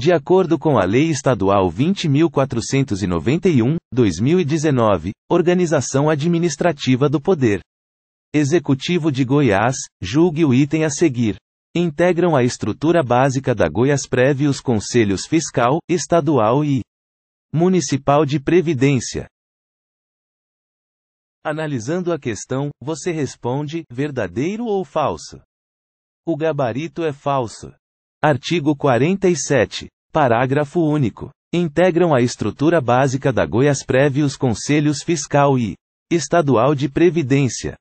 De acordo com a Lei Estadual 20.491, 2019, Organização Administrativa do Poder Executivo de Goiás, julgue o item a seguir. Integram a estrutura básica da Goiás Prev os Conselhos Fiscal, Estadual e Municipal de Previdência. Analisando a questão, você responde: verdadeiro ou falso? O gabarito é falso. Artigo 47. Parágrafo único. Integram a estrutura básica da Goiás prévios conselhos fiscal e estadual de previdência,